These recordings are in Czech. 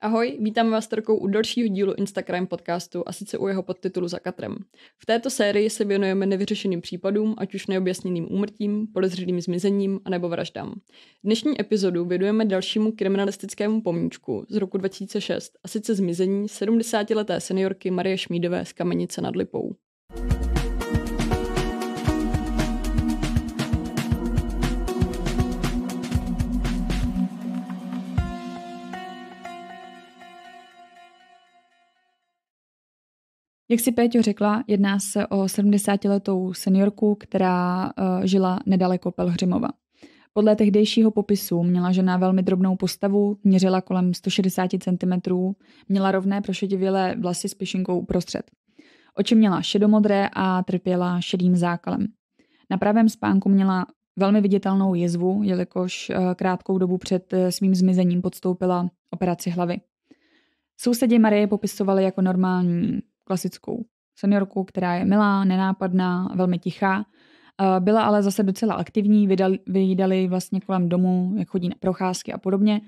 Ahoj, vítám vás trkou u dalšího dílu Instagram podcastu a sice u jeho podtitulu Za katrem. V této sérii se věnujeme nevyřešeným případům, ať už neobjasněným úmrtím, podezřelým zmizením a nebo vraždám. Dnešní epizodu věnujeme dalšímu kriminalistickému pomníčku z roku 2006 a sice zmizení 70-leté seniorky Marie Šmídové z Kamenice nad Lipou. Jak si Péťo řekla, jedná se o 70-letou seniorku, která eh, žila nedaleko Pelhřimova. Podle tehdejšího popisu měla žena velmi drobnou postavu, měřila kolem 160 cm, měla rovné prošedivělé vlasy s pišinkou uprostřed. Oči měla šedomodré a trpěla šedým zákalem. Na pravém spánku měla velmi viditelnou jezvu, jelikož eh, krátkou dobu před eh, svým zmizením podstoupila operaci hlavy. Sousedé Marie popisovali jako normální klasickou seniorku, která je milá, nenápadná, velmi tichá. Eh, byla ale zase docela aktivní, vydali, vlastně kolem domu, jak chodí na procházky a podobně.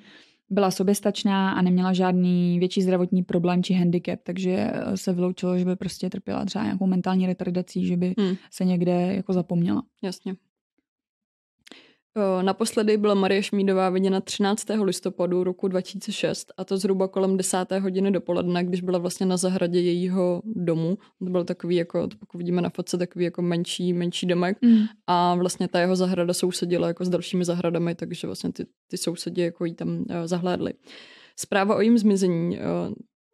Byla soběstačná a neměla žádný větší zdravotní problém či handicap, takže eh, se vyloučilo, že by prostě trpěla třeba nějakou mentální retardací, že by hmm. se někde jako zapomněla. Jasně. Eh, naposledy byla Marie Šmídová viděna 13. listopadu roku 2006 a to zhruba kolem 10. hodiny dopoledne, když byla vlastně na zahradě jejího domu. To byl takový jako, pokud vidíme na fotce, takový jako menší, menší domek mm. a vlastně ta jeho zahrada sousedila jako s dalšími zahradami, takže vlastně ty, ty sousedi jako jí tam eh, zahlédli. Zpráva o jejím zmizení eh,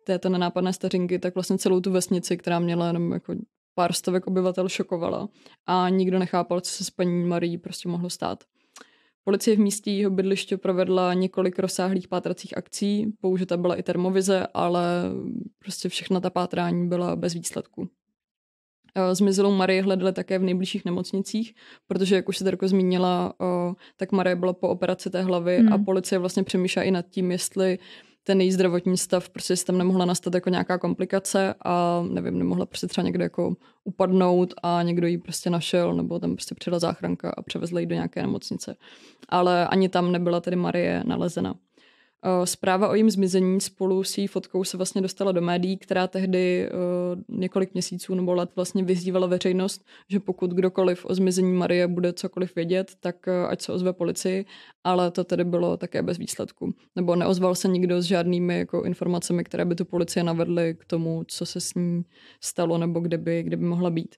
této nenápadné stařinky, tak vlastně celou tu vesnici, která měla jenom jako pár stovek obyvatel šokovala a nikdo nechápal, co se s paní Marí prostě mohlo stát. Policie v místě jeho bydliště provedla několik rozsáhlých pátracích akcí, použita byla i termovize, ale prostě všechna ta pátrání byla bez výsledku. Zmizelou e, Marie hledali také v nejbližších nemocnicích, protože, jak už se Darko zmínila, e, tak Marie byla po operaci té hlavy hmm. a policie vlastně přemýšlí i nad tím, jestli uh, ten její zdravotní stav, prostě tam nemohla nastat jako nějaká komplikace a nevím, nemohla prostě třeba někde jako upadnout a někdo ji prostě našel nebo tam prostě přijela záchranka a převezla ji do nějaké nemocnice. Ale ani tam nebyla tedy Marie nalezena. Eh, zpráva o jejím zmizení spolu s její fotkou se vlastně dostala do médií, která tehdy eh, několik měsíců nebo let vlastně vyzývala veřejnost, že pokud kdokoliv o zmizení Marie bude cokoliv vědět, tak eh, ať se ozve policii, ale to tedy bylo také bez výsledku. Nebo neozval se nikdo s žádnými jako informacemi, které by tu policie navedly k tomu, co se s ní stalo nebo kde by, kde by mohla být.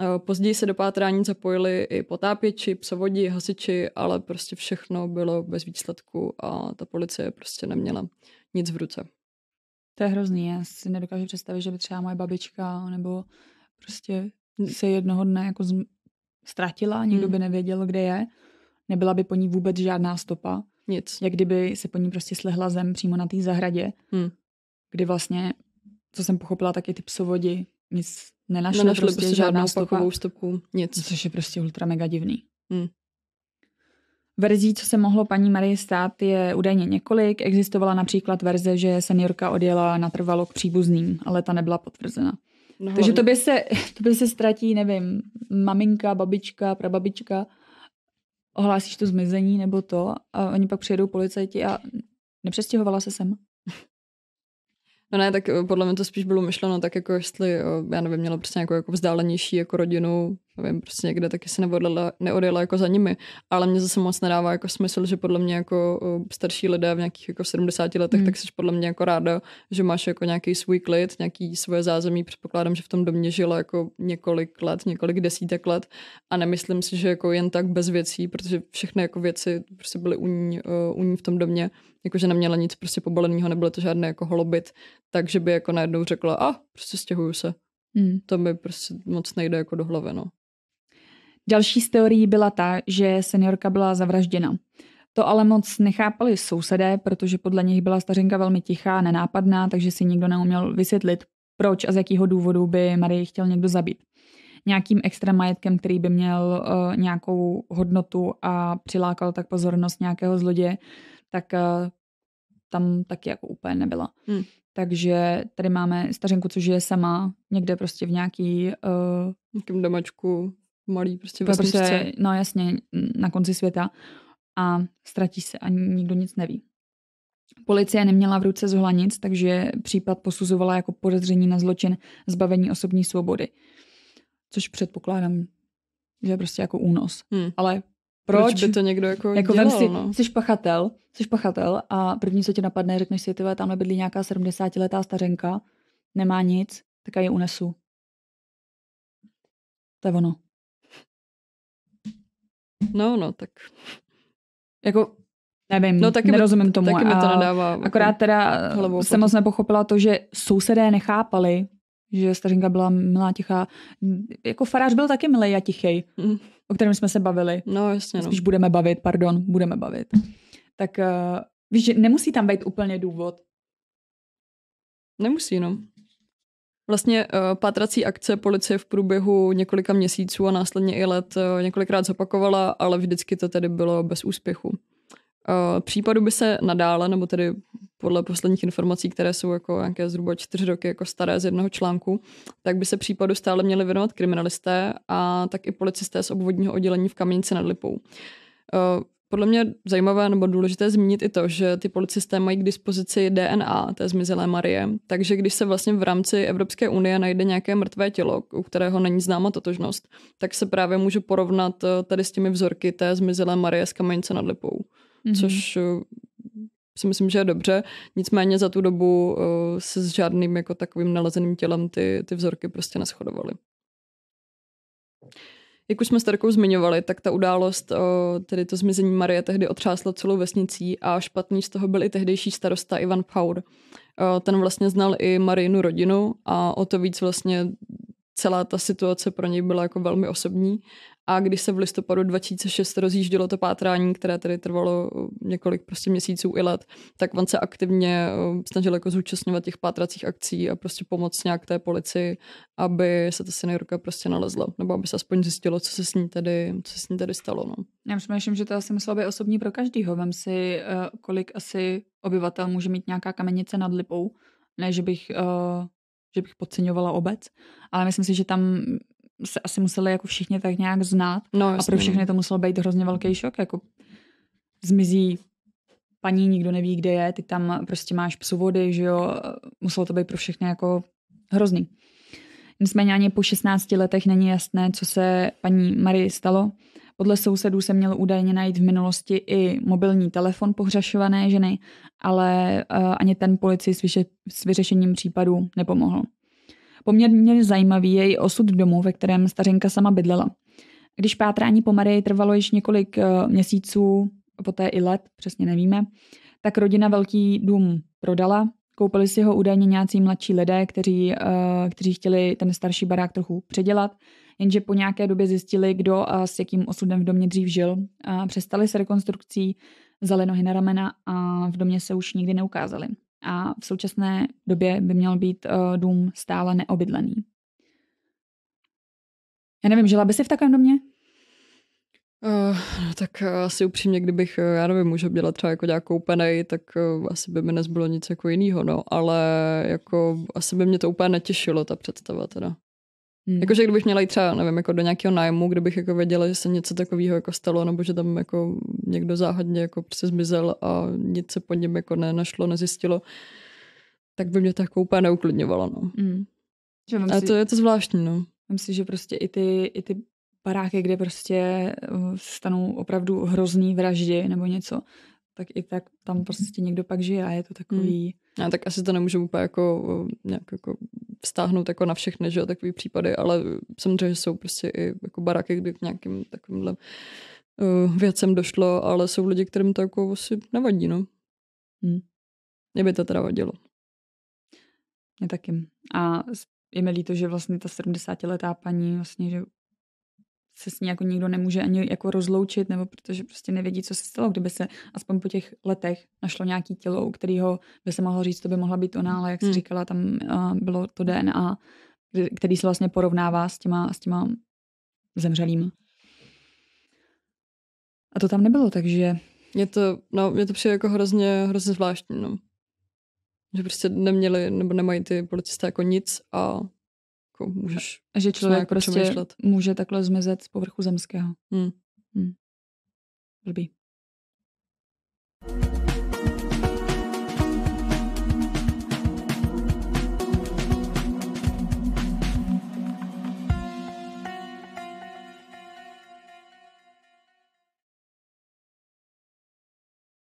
Eh, později se do pátrání zapojili i potápěči, psovodi, hasiči, ale prostě všechno bylo bez výsledku a ta policie prostě neměla nic v ruce. To je hrozný, já si nedokážu představit, že by třeba moje babička nebo prostě se jednoho dne jako z... ztratila, nikdo hmm. by nevěděl, kde je, nebyla by po ní vůbec žádná stopa. Nic. Jak kdyby se po ní prostě slehla zem přímo na té zahradě, hmm. kdy vlastně, co jsem pochopila, tak i ty psovodi nic nenašli. No, nenašli prostě, prostě žádnou opakovou stopku, nic. No, což je prostě ultra mega divný. Hmm. Verzí, co se mohlo paní Marie stát, je údajně několik. Existovala například verze, že seniorka odjela natrvalo k příbuzným, ale ta nebyla potvrzena. No, Takže by se, to by se ztratí, nevím, maminka, babička, prababička, ohlásíš to zmizení nebo to a oni pak přijedou policajti a nepřestěhovala se sem. No ne, tak eh, podle mě to spíš bylo myšleno tak, jako jestli, eh, já nevím, měla prostě nějakou jako vzdálenější jako rodinu, nevím, prostě někde taky se neodjela, neodjela jako za nimi. Ale mě zase moc nedává jako smysl, že podle mě jako starší lidé v nějakých jako 70 letech, mm. tak jsi podle mě jako ráda, že máš jako nějaký svůj klid, nějaký svoje zázemí. Předpokládám, že v tom domě žila jako několik let, několik desítek let a nemyslím si, že jako jen tak bez věcí, protože všechny jako věci prostě byly u ní, u ní v tom domě, jakože neměla nic prostě pobaleného, nebylo to žádné jako holobit, takže by jako najednou řekla, a ah, prostě stěhuju se. Hmm. To mi prostě moc nejde jako do hlavy, no. Další z teorií byla ta, že seniorka byla zavražděna. To ale moc nechápali sousedé, protože podle nich byla stařenka velmi tichá, nenápadná, takže si nikdo neuměl vysvětlit, proč a z jakého důvodu by Marie chtěl někdo zabít. Nějakým extra majetkem, který by měl uh, nějakou hodnotu a přilákal tak pozornost nějakého zloděje, tak uh, tam taky jako úplně nebyla. Hmm. Takže tady máme stařenku, což je sama někde prostě v nějaký... Uh, eh, nějakém domačku malý prostě vesničce. Protože, no jasně, na konci světa a ztratí se a nikdo nic neví. Policie neměla v ruce zohlanic, takže případ posuzovala jako podezření na zločin zbavení osobní svobody. Což předpokládám, že je prostě jako únos. Hmm. Ale proč? proč by to někdo jako, jako dělal, si, no? jsi pachatel, jsi pachatel a první, co tě napadne, řekneš si, tyhle, tamhle bydlí nějaká 70-letá stařenka, nemá nic, tak já ji unesu. To je ono. No, no, tak. Jako Nevím, no, taky nerozumím tomu. Taky mi to nedává. Akorát teda jsem moc nepochopila to, že sousedé nechápali, že stařinka byla milá, tichá. Jako farář byl taky milý a tichý, mm. o kterém jsme se bavili. No, jasně. Spíš no. budeme bavit, pardon, budeme bavit. Tak uh, víš, že nemusí tam být úplně důvod. Nemusí, no. Vlastně eh, pátrací akce policie v průběhu několika měsíců a následně i let eh, několikrát zopakovala, ale vždycky to tedy bylo bez úspěchu. Eh, případu by se nadále, nebo tedy podle posledních informací, které jsou jako nějaké zhruba čtyři roky jako staré z jednoho článku, tak by se případu stále měli věnovat kriminalisté a tak i policisté z obvodního oddělení v Kamínce nad Lipou podle mě zajímavé nebo důležité zmínit i to, že ty policisté mají k dispozici DNA té zmizelé Marie, takže když se vlastně v rámci Evropské unie najde nějaké mrtvé tělo, u kterého není známa totožnost, tak se právě může porovnat eh, tady s těmi vzorky té zmizelé Marie z Kamenice nad Lipou, mm-hmm. což eh, si myslím, že je dobře. Nicméně za tu dobu eh, se s žádným jako takovým nalezeným tělem ty, ty vzorky prostě neschodovaly. Jak už jsme s Tarkou zmiňovali, tak ta událost, tedy to zmizení Marie, tehdy otřásla celou vesnicí a špatný z toho byl i tehdejší starosta Ivan Paur. Ten vlastně znal i Marinu rodinu a o to víc vlastně celá ta situace pro něj byla jako velmi osobní a když se v listopadu 2006 rozjíždělo to pátrání, které tedy trvalo uh, několik prostě měsíců i let, tak on se aktivně uh, snažil jako zúčastňovat těch pátracích akcí a prostě pomoct nějak té policii, aby se ta seniorka prostě nalezla, nebo aby se aspoň zjistilo, co se s ní tedy, co se s ní tedy stalo. No. Já přemýšlím, že to asi muselo být osobní pro každýho. Vem si, uh, kolik asi obyvatel může mít nějaká kamenice nad Lipou. Ne, že bych, že bych podceňovala obec, ale myslím si, že tam se asi museli jako všichni tak nějak znát. No, a pro no. všechny to muselo být hrozně velký šok. Jako zmizí paní, nikdo neví, kde je, ty tam prostě máš psu vody, že jo. Muselo to být pro všechny jako hrozný. Nicméně ani po 16 letech není jasné, co se paní Marie stalo. Podle sousedů se měl údajně najít v minulosti i mobilní telefon pohřašované ženy, ale eh, ani ten policii s, vyše, s vyřešením případu nepomohl. Poměrně zajímavý je i osud domu, ve kterém stařenka sama bydlela. Když pátrání po Marii trvalo již několik eh, měsíců, poté i let, přesně nevíme, tak rodina velký dům prodala, koupili si ho údajně nějací mladší lidé, kteří, eh, kteří chtěli ten starší barák trochu předělat, jenže po nějaké době zjistili, kdo a s jakým osudem v domě dřív žil. A přestali s rekonstrukcí, vzali nohy na ramena a v domě se už nikdy neukázali a v současné době by měl být uh, dům stále neobydlený. Já nevím, žila by si v takovém domě? Uh, tak eh, asi upřímně, kdybych, já nevím, můžu dělat třeba jako nějakou penej, tak uh, asi by mi nezbylo nic jako jiného, no, ale jako asi by mě to úplně netěšilo, ta představa teda. Hmm. Jakože kdybych měla jít třeba, nevím, jako do nějakého nájmu, kde bych jako věděla, že se něco takového jako stalo, nebo že tam jako někdo záhadně jako prostě zmizel a nic se po něm jako nenašlo, nezjistilo, tak by mě to jako úplně neuklidňovalo, no. Hmm. a si, to je to zvláštní, no. Myslím si, že prostě i ty, i ty baráky, kde prostě eh, stanou opravdu hrozný vraždy nebo něco, tak i tak tam mhm. prostě někdo pak žije a je to mhm. takový... Hmm. Já tak asi to nemůžu úplně jako eh, nějak jako vztáhnout jako na všechny, že takový případy, ale samozřejmě, že jsou prostě i jako baraky, kdy k nějakým takovýmhle uh, věcem došlo, ale jsou lidi, kterým to jako asi nevadí, no. Hmm. Mě by to teda vadilo. Mě taky. A je mi líto, že vlastně ta 70-letá paní vlastně, že se s ní jako nikdo nemůže ani jako rozloučit, nebo protože prostě nevědí, co se stalo. Kdyby se aspoň po těch letech našlo nějaký tělo, u kterého by se mohlo říct, to by mohla být ona, ale jak jsi hmm. říkala, tam uh, bylo to DNA, který se vlastně porovnává s těma, s těma zemřelým? A to tam nebylo, takže... Mě to, no, mě to přijde jako hrozně, hrozně zvláštní, no. Že prostě neměli, nebo nemají ty policisté jako nic a jako můžeš a že člověk jako prostě přemýšlet. může takhle zmizet z povrchu zemského. Hmm. Hmm. Blbý. thank you